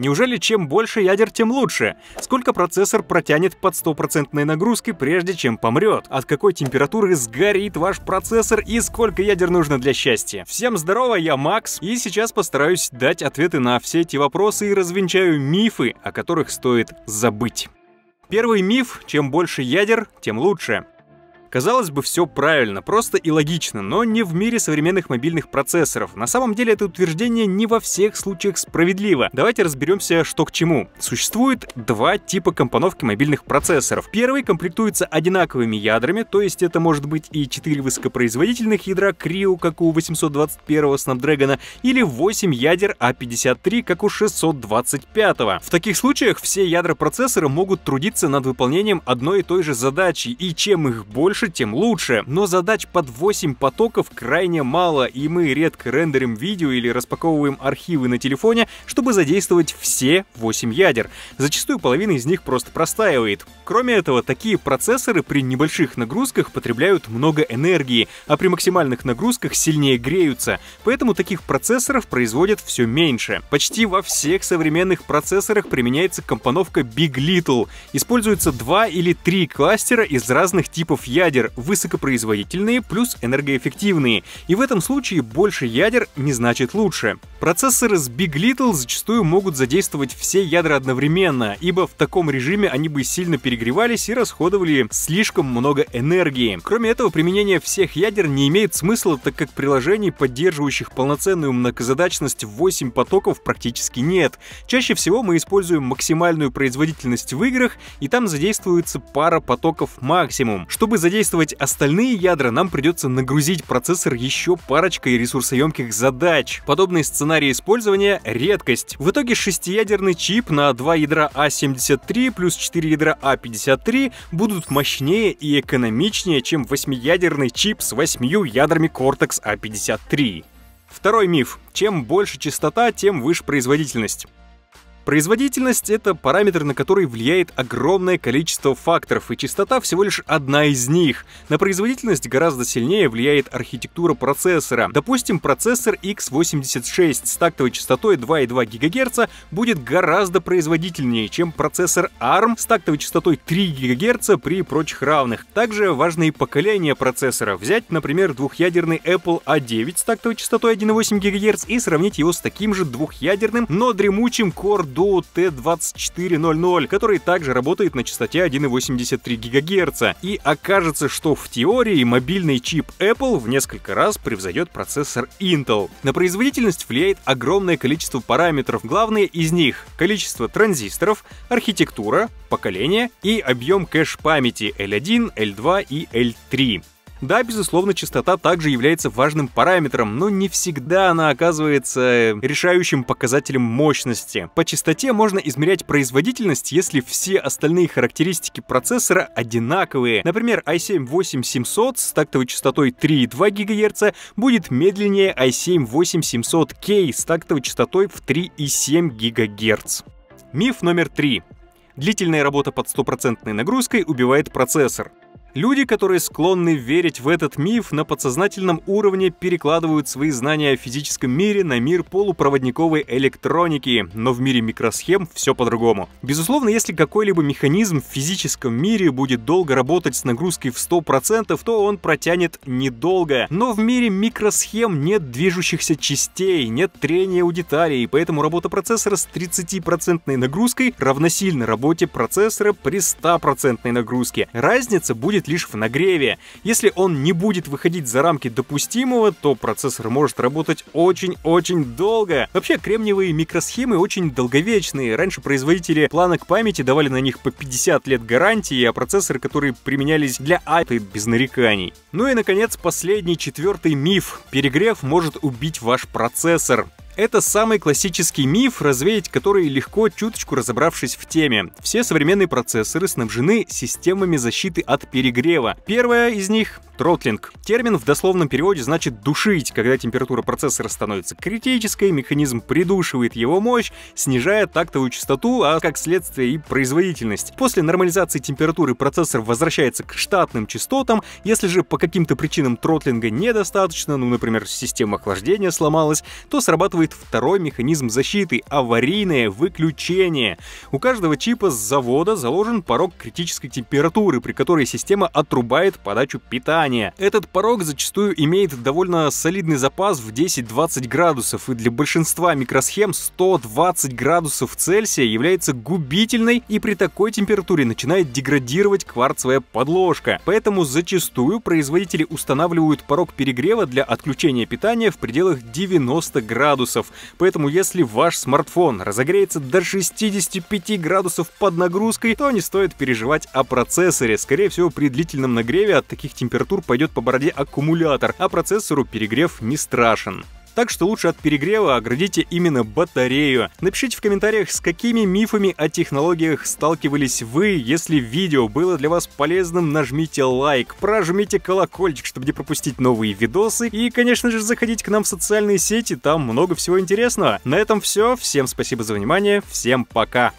Неужели чем больше ядер, тем лучше? Сколько процессор протянет под стопроцентной нагрузкой, прежде чем помрет? От какой температуры сгорит ваш процессор и сколько ядер нужно для счастья? Всем здорово, я Макс, и сейчас постараюсь дать ответы на все эти вопросы и развенчаю мифы, о которых стоит забыть. Первый миф – чем больше ядер, тем лучше. Казалось бы, все правильно, просто и логично, но не в мире современных мобильных процессоров. На самом деле это утверждение не во всех случаях справедливо. Давайте разберемся, что к чему. Существует два типа компоновки мобильных процессоров. Первый комплектуется одинаковыми ядрами, то есть это может быть и 4 высокопроизводительных ядра Крио, как у 821 Snapdragon, или 8 ядер A53, а как у 625. В таких случаях все ядра процессора могут трудиться над выполнением одной и той же задачи, и чем их больше, больше, тем лучше, но задач под 8 потоков крайне мало, и мы редко рендерим видео или распаковываем архивы на телефоне, чтобы задействовать все 8 ядер. Зачастую половина из них просто простаивает. Кроме этого, такие процессоры при небольших нагрузках потребляют много энергии, а при максимальных нагрузках сильнее греются, поэтому таких процессоров производят все меньше. Почти во всех современных процессорах применяется компоновка Big Little. Используются два или три кластера из разных типов ядер, ядер высокопроизводительные плюс энергоэффективные, и в этом случае больше ядер не значит лучше. Процессоры с Big Little зачастую могут задействовать все ядра одновременно, ибо в таком режиме они бы сильно перегревались и расходовали слишком много энергии. Кроме этого, применение всех ядер не имеет смысла, так как приложений, поддерживающих полноценную многозадачность в 8 потоков практически нет. Чаще всего мы используем максимальную производительность в играх, и там задействуется пара потоков максимум. Чтобы задействовать задействовать остальные ядра, нам придется нагрузить процессор еще парочкой ресурсоемких задач. Подобный сценарий использования — редкость. В итоге шестиядерный чип на 2 ядра А73 плюс 4 ядра А53 будут мощнее и экономичнее, чем восьмиядерный чип с восьмию ядрами Cortex A53. А Второй миф. Чем больше частота, тем выше производительность. Производительность — это параметр, на который влияет огромное количество факторов, и частота всего лишь одна из них. На производительность гораздо сильнее влияет архитектура процессора. Допустим, процессор x86 с тактовой частотой 2,2 ГГц будет гораздо производительнее, чем процессор ARM с тактовой частотой 3 ГГц при прочих равных. Также важно и поколение процессора. Взять, например, двухъядерный Apple A9 с тактовой частотой 1,8 ГГц и сравнить его с таким же двухъядерным, но дремучим Core до t 2400 который также работает на частоте 1,83 ГГц. И окажется, что в теории мобильный чип Apple в несколько раз превзойдет процессор Intel. На производительность влияет огромное количество параметров, главные из них — количество транзисторов, архитектура, поколение и объем кэш-памяти L1, L2 и L3. Да, безусловно, частота также является важным параметром, но не всегда она оказывается э, решающим показателем мощности. По частоте можно измерять производительность, если все остальные характеристики процессора одинаковые. Например, i7-8700 с тактовой частотой 3,2 ГГц будет медленнее i7-8700K с тактовой частотой в 3,7 ГГц. Миф номер три. Длительная работа под стопроцентной нагрузкой убивает процессор. Люди, которые склонны верить в этот миф, на подсознательном уровне перекладывают свои знания о физическом мире на мир полупроводниковой электроники, но в мире микросхем все по-другому. Безусловно, если какой-либо механизм в физическом мире будет долго работать с нагрузкой в 100%, то он протянет недолго. Но в мире микросхем нет движущихся частей, нет трения у деталей, поэтому работа процессора с 30% нагрузкой равносильна работе процессора при 100% нагрузке. Разница будет будет лишь в нагреве. Если он не будет выходить за рамки допустимого, то процессор может работать очень-очень долго. Вообще, кремниевые микросхемы очень долговечные. Раньше производители планок памяти давали на них по 50 лет гарантии, а процессоры, которые применялись для айты, без нареканий. Ну и, наконец, последний четвертый миф. Перегрев может убить ваш процессор. Это самый классический миф, развеять который легко, чуточку разобравшись в теме. Все современные процессоры снабжены системами защиты от перегрева. Первая из них Тротлинг. Термин в дословном переводе значит «душить», когда температура процессора становится критической, механизм придушивает его мощь, снижая тактовую частоту, а как следствие и производительность. После нормализации температуры процессор возвращается к штатным частотам, если же по каким-то причинам тротлинга недостаточно, ну, например, система охлаждения сломалась, то срабатывает существует второй механизм защиты — аварийное выключение. У каждого чипа с завода заложен порог критической температуры, при которой система отрубает подачу питания. Этот порог зачастую имеет довольно солидный запас в 10-20 градусов, и для большинства микросхем 120 градусов Цельсия является губительной, и при такой температуре начинает деградировать кварцевая подложка. Поэтому зачастую производители устанавливают порог перегрева для отключения питания в пределах 90 градусов градусов. Поэтому если ваш смартфон разогреется до 65 градусов под нагрузкой, то не стоит переживать о процессоре. Скорее всего, при длительном нагреве от таких температур пойдет по бороде аккумулятор, а процессору перегрев не страшен. Так что лучше от перегрева оградите именно батарею. Напишите в комментариях, с какими мифами о технологиях сталкивались вы. Если видео было для вас полезным, нажмите лайк, прожмите колокольчик, чтобы не пропустить новые видосы. И, конечно же, заходите к нам в социальные сети, там много всего интересного. На этом все. Всем спасибо за внимание. Всем пока.